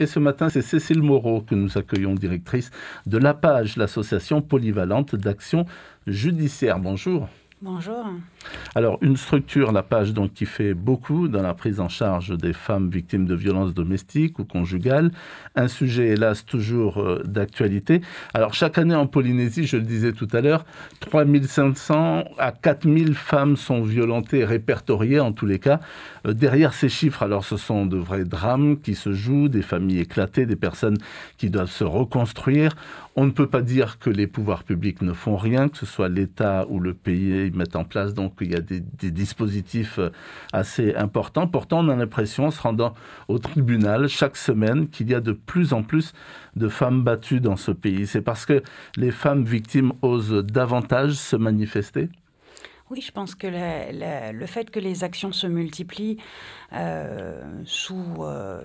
Et ce matin, c'est Cécile Moreau que nous accueillons, directrice de la page, l'association polyvalente d'action judiciaire. Bonjour. Bonjour. Alors, une structure, la page, donc, qui fait beaucoup dans la prise en charge des femmes victimes de violences domestiques ou conjugales. Un sujet, hélas, toujours euh, d'actualité. Alors, chaque année en Polynésie, je le disais tout à l'heure, 3500 à 4000 femmes sont violentées, répertoriées en tous les cas. Euh, derrière ces chiffres, alors, ce sont de vrais drames qui se jouent, des familles éclatées, des personnes qui doivent se reconstruire. On ne peut pas dire que les pouvoirs publics ne font rien, que ce soit l'État ou le pays, ils mettent en place, donc il y a des, dispositifs euh, assez importants. Pourtant, on a l'impression, en se rendant au tribunal chaque semaine, qu'il y a de plus en plus de femmes battues dans ce pays. C'est parce que les femmes victimes osent davantage se manifester oui, je pense que le fait que les actions se multiplient euh, sous, euh,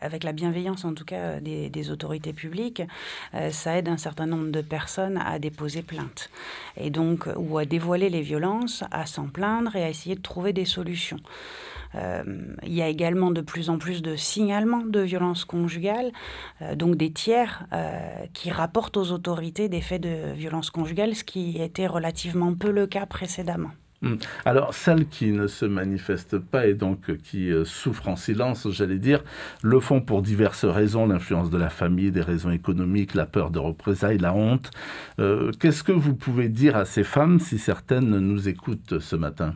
avec la bienveillance en tout cas des, autorités publiques, euh, ça aide un certain nombre de personnes à déposer plainte et donc ou à dévoiler les violences, à s'en plaindre et à essayer de trouver des solutions. Euh, il y a également de plus en plus de signalements de violences conjugales, euh, donc des tiers euh, qui rapportent aux autorités des faits de violences conjugales, ce qui était relativement peu le cas précédemment. Hmm. Alors, celles qui ne se manifestent pas et donc qui souffrent en silence, j'allais dire, le font pour diverses raisons, l'influence de la famille, des raisons économiques, la peur de représailles, la honte. Qu'est-ce que vous pouvez dire à ces femmes si certaines nous écoutent ce matin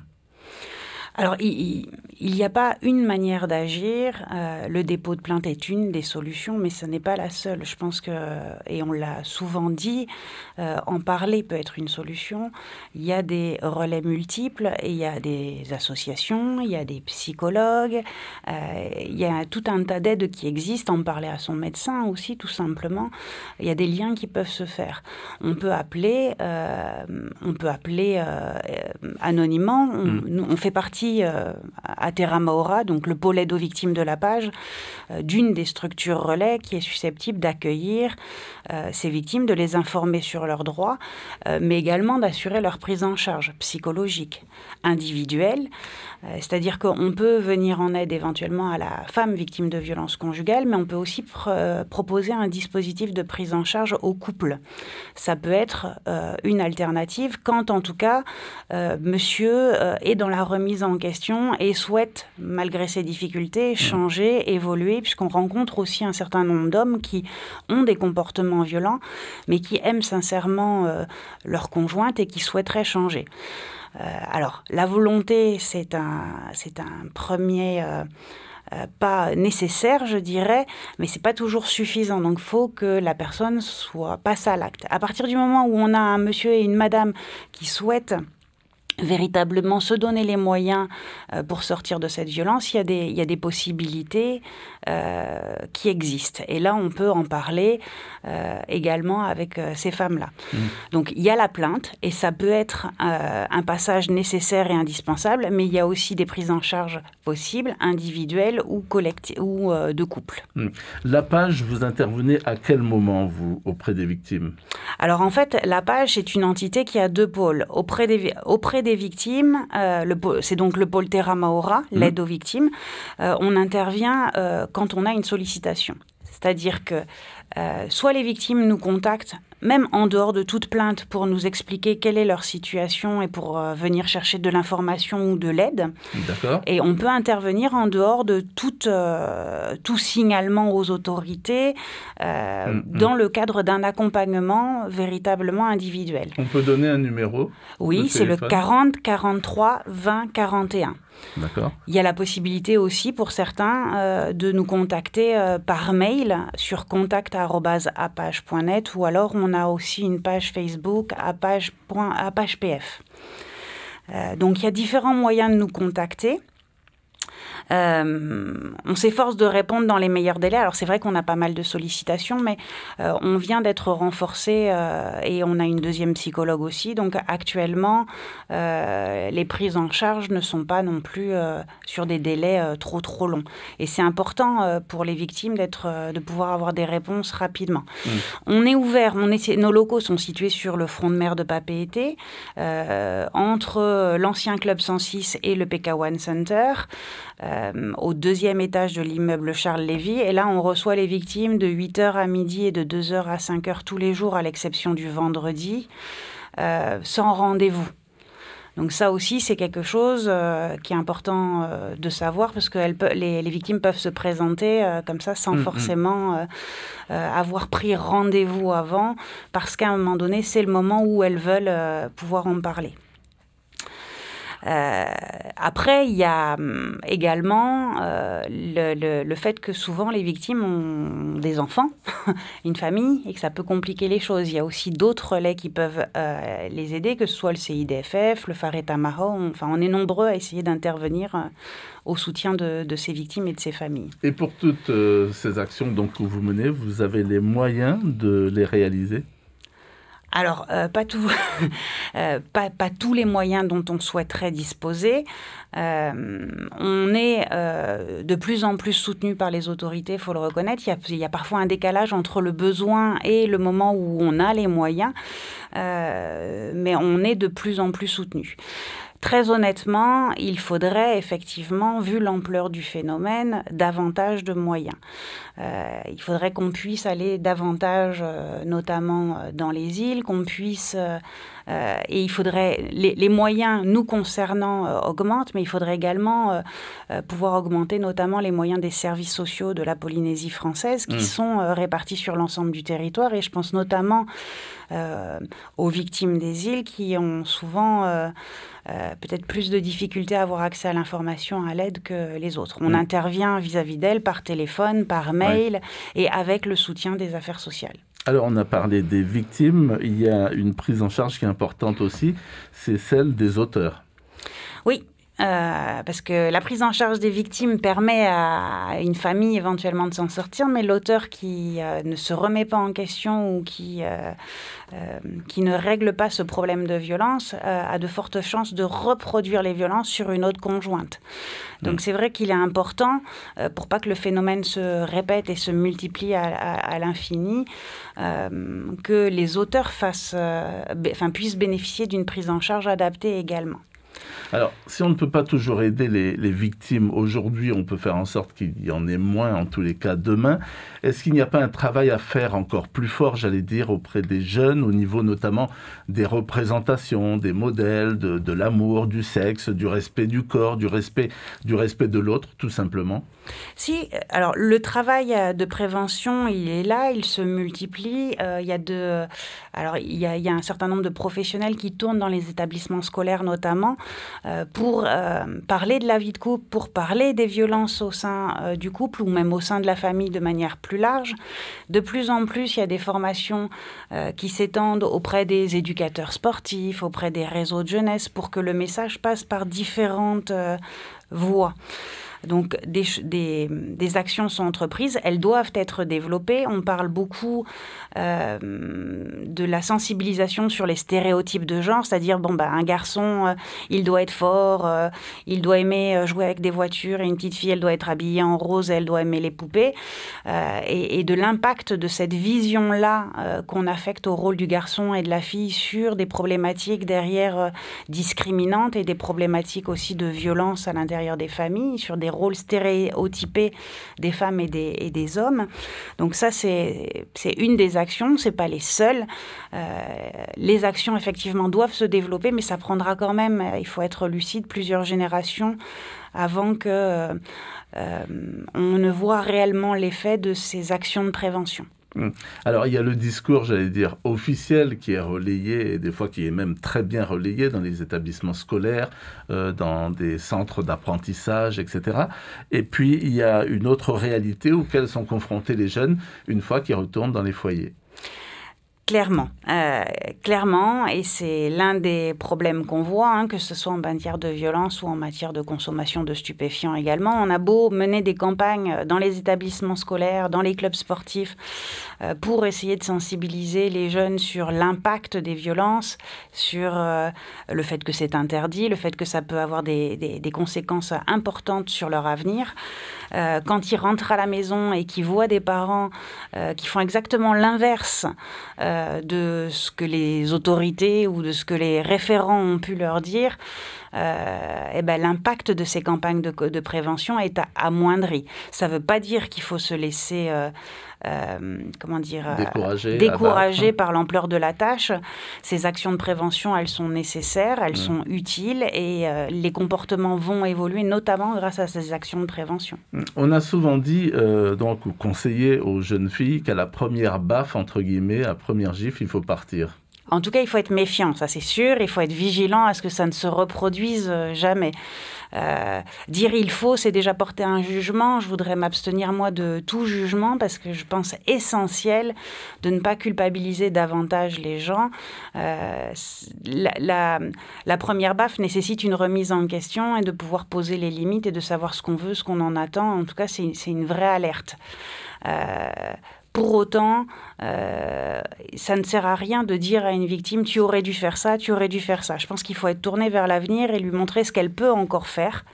alors, il n'y a pas une manière d'agir. Euh, le dépôt de plainte est une des solutions, mais ce n'est pas la seule. Je pense que, et on l'a souvent dit, euh, en parler peut être une solution. Il y a des relais multiples, et il y a des associations, il y a des psychologues, euh, il y a tout un tas d'aides qui existent. En parler à son médecin aussi, tout simplement. Il y a des liens qui peuvent se faire. On peut appeler, on peut appeler anonymement. Mm. on fait partie euh, à Terra Maora, donc le pôle aide aux victimes de la page, euh, d'une des structures relais qui est susceptible d'accueillir euh, ces victimes, de les informer sur leurs droits, mais également d'assurer leur prise en charge psychologique, individuelle. C'est-à-dire qu'on peut venir en aide éventuellement à la femme victime de violences conjugales, mais on peut aussi proposer un dispositif de prise en charge au couple. Ça peut être une alternative quand en tout cas monsieur est dans la remise en question et souhaite, malgré ses difficultés, mmh. changer, évoluer, puisqu'on rencontre aussi un certain nombre d'hommes qui ont des comportements violents, mais qui aiment sincèrement euh, leur conjointe et qui souhaiteraient changer. Euh, alors, la volonté, c'est un, c'est un premier... Euh, pas nécessaire, je dirais, mais c'est pas toujours suffisant. Donc, faut que la personne soit passe à l'acte. À partir du moment où on a un monsieur et une madame qui souhaitent véritablement se donner les moyens euh, pour sortir de cette violence, il y a des, il y a des possibilités euh, qui existent. Et là, on peut en parler euh, également avec ces femmes-là. Mmh. Donc, il y a la plainte, et ça peut être un passage nécessaire et indispensable, mais il y a aussi des prises en charge possibles, individuelles ou, ou de couple. Mmh. La page, vous intervenez à quel moment, vous, auprès des victimes Alors, en fait, la page, est une entité qui a deux pôles. Auprès des, auprès des victimes, euh, c'est donc le poltera maora, mhm. l'aide aux victimes, euh, on intervient euh, quand on a une sollicitation. C'est-à-dire que soit les victimes nous contactent même en dehors de toute plainte, pour nous expliquer quelle est leur situation et pour euh, venir chercher de l'information ou de l'aide. D'accord. Et on peut intervenir en dehors de tout euh, signalement aux autorités euh, hum, hum. dans le cadre d'un accompagnement véritablement individuel. On peut donner un numéro Oui, c'est le 40 43 20 41. Il y a la possibilité aussi pour certains de nous contacter par mail sur contact@apage.net ou alors on a aussi une page Facebook à à Euh, donc il y a différents moyens de nous contacter. Euh, on s'efforce de répondre dans les meilleurs délais. Alors c'est vrai qu'on a pas mal de sollicitations, mais euh, on vient d'être renforcé euh, et on a une deuxième psychologue aussi. Donc actuellement, les prises en charge ne sont pas non plus sur des délais trop trop longs. Et c'est important pour les victimes d'être, de pouvoir avoir des réponses rapidement. Mmh. On est ouvert, nos locaux sont situés sur le front de mer de Papeete, entre l'ancien club 106 et le PK One Center. Euh, au deuxième étage de l'immeuble Charles Lévy. Et là, on reçoit les victimes de 8h à midi et de 2h à 5h tous les jours, à l'exception du vendredi, euh, sans rendez-vous. Donc ça aussi, c'est quelque chose euh, qui est important de savoir parce que les, victimes peuvent se présenter comme ça sans mm, mm. forcément avoir pris rendez-vous avant parce qu'à un moment donné, c'est le moment où elles veulent pouvoir en parler. Euh, après, il y a hum, également euh, le, le, fait que souvent les victimes ont des enfants, une famille, et que ça peut compliquer les choses. Il y a aussi d'autres relais qui peuvent euh, les aider, que ce soit le CIDFF, le Faret Enfin, on est nombreux à essayer d'intervenir au soutien de, de, ces victimes et de ces familles. Et pour toutes ces actions donc, que vous menez, vous avez les moyens de les réaliser alors, euh, euh, pas, pas, tous les moyens dont on souhaiterait disposer. Euh, on est de plus en plus soutenu par les autorités, il faut le reconnaître. il y, a, parfois un décalage entre le besoin et le moment où on a les moyens, mais on est de plus en plus soutenu. Très honnêtement, il faudrait effectivement, vu l'ampleur du phénomène, davantage de moyens. Euh, il faudrait qu'on puisse aller davantage, euh, notamment euh, dans les îles, qu'on puisse euh, et il faudrait, les, moyens nous concernant euh, augmentent, mais il faudrait également euh, pouvoir augmenter notamment les moyens des services sociaux de la Polynésie française qui mm. sont répartis sur l'ensemble du territoire. Et je pense notamment aux victimes des îles qui ont souvent... peut-être plus de difficultés à avoir accès à l'information, à l'aide que les autres. On mm. intervient vis-à-vis d'elles par téléphone, par mail et avec le soutien des affaires sociales. Alors, on a parlé des victimes. Il y a une prise en charge qui est importante aussi, c'est celle des auteurs. Oui, euh, parce que la prise en charge des victimes permet à une famille éventuellement de s'en sortir, mais l'auteur qui euh, ne se remet pas en question ou qui, euh, qui ne règle pas ce problème de violence a de fortes chances de reproduire les violences sur une autre conjointe. Donc mm. c'est vrai qu'il est important, pour pas que le phénomène se répète et se multiplie à, à l'infini, que les auteurs fassent, puissent bénéficier d'une prise en charge adaptée également. Alors, si on ne peut pas toujours aider les, victimes aujourd'hui, on peut faire en sorte qu'il y en ait moins, en tous les cas demain. Est-ce qu'il n'y a pas un travail à faire encore plus fort, j'allais dire, auprès des jeunes, au niveau notamment des représentations, des modèles, de, l'amour, du sexe, du respect du corps, du respect, du respect de l'autre, tout simplement Si, euh, alors le travail euh, de prévention, il est là, il se multiplie. Euh, il y a de, alors il y a un certain nombre de professionnels qui tournent dans les établissements scolaires notamment euh, pour euh, parler de la vie de couple, pour parler des violences au sein euh, du couple ou même au sein de la famille de manière plus large. De plus en plus, il y a des formations qui s'étendent auprès des éducateurs sportifs, auprès des réseaux de jeunesse, pour que le message passe par différentes voies. Donc des, des, actions sont entreprises, elles doivent être développées. On parle beaucoup euh, de la sensibilisation sur les stéréotypes de genre, c'est-à-dire bon bah un garçon euh, il doit être fort, euh, il doit aimer jouer avec des voitures, et une petite fille elle doit être habillée en rose, elle doit aimer les poupées, et, et, de l'impact de cette vision là qu'on affecte au rôle du garçon et de la fille sur des problématiques derrière discriminantes et des problématiques aussi de violence à l'intérieur des familles, sur des rôles stéréotypés des femmes et des, hommes. Donc ça, c'est une des actions, c'est pas les seules. Euh, les actions, effectivement, doivent se développer, mais ça prendra quand même, euh, il faut être lucide, plusieurs générations avant que euh, on ne voit réellement l'effet de ces actions de prévention. Hmm. Alors il y a le discours, j'allais dire, officiel qui est relayé, et des fois qui est même très bien relayé dans les établissements scolaires, euh, dans des centres d'apprentissage, etc. Et puis il y a une autre réalité auxquelles sont confrontés les jeunes une fois qu'ils retournent dans les foyers. Clairement, euh, clairement, et c'est l'un des problèmes qu'on voit, hein, que ce soit en matière de violence ou en matière de consommation de stupéfiants également. On a beau mener des campagnes euh, dans les établissements scolaires, dans les clubs sportifs, euh, pour essayer de sensibiliser les jeunes sur l'impact des violences, sur le fait que c'est interdit, le fait que ça peut avoir des, des conséquences importantes sur leur avenir. quand ils rentrent à la maison et qu'ils voient des parents qui font exactement l'inverse, euh, de ce que les autorités ou de ce que les référents ont pu leur dire euh, eh ben, l'impact de ces campagnes de, prévention est amoindri. Ça ne veut pas dire qu'il faut se laisser... décourager euh, euh, comment dire, découragé, hein. par l'ampleur de la tâche. Ces actions de prévention, elles sont nécessaires, elles mm. sont utiles et les comportements vont évoluer, notamment grâce à ces actions de prévention. Mm. On a souvent dit, donc, conseiller aux jeunes filles qu'à la première baffe, entre guillemets, à première gifle, il faut partir. En tout cas, il faut être méfiant, ça c'est sûr. Il faut être vigilant à ce que ça ne se reproduise euh, jamais. Euh, dire il faut, c'est déjà porter un jugement. Je voudrais m'abstenir, moi, de tout jugement parce que je pense essentiel de ne pas culpabiliser davantage les gens. Euh, la, première baffe nécessite une remise en question et de pouvoir poser les limites et de savoir ce qu'on veut, ce qu'on en attend. En tout cas, c'est une vraie alerte. Pour autant, euh, ça ne sert à rien de dire à une victime tu aurais dû faire ça, tu aurais dû faire ça. Je pense qu'il faut être tourné vers l'avenir et lui montrer ce qu'elle peut encore faire,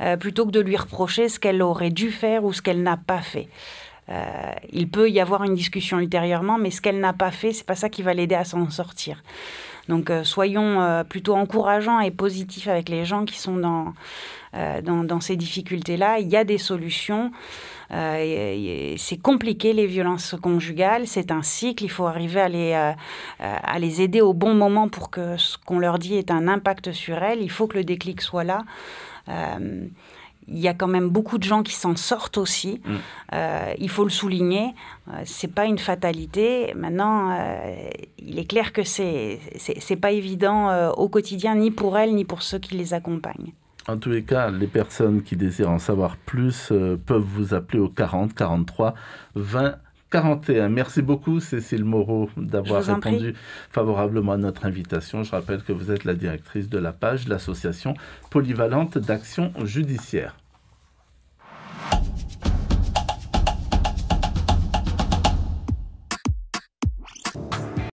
euh, plutôt que de lui reprocher ce qu'elle aurait dû faire ou ce qu'elle n'a pas fait. Euh, il peut y avoir une discussion ultérieurement, mais ce qu'elle n'a pas fait, c'est pas ça qui va l'aider à s'en sortir. Donc soyons plutôt encourageants et positifs avec les gens qui sont dans, dans, dans ces difficultés-là. Il y a des solutions. Euh, c'est compliqué les violences conjugales, c'est un cycle, il faut arriver à les, euh, euh, à les aider au bon moment pour que ce qu'on leur dit ait un impact sur elles, il faut que le déclic soit là il y a quand même beaucoup de gens qui s'en sortent aussi. Mm. il faut le souligner. c'est pas une fatalité. Maintenant, il est clair que c'est c'est pas évident au quotidien, ni pour elles, ni pour ceux qui les accompagnent. En tous les cas, les personnes qui désirent en savoir plus euh, peuvent vous appeler au 40 43 20 41. Merci beaucoup, Cécile Moreau, d'avoir répondu favorablement à notre invitation. Je rappelle que vous êtes la directrice de la page, l'association polyvalente d'action judiciaire.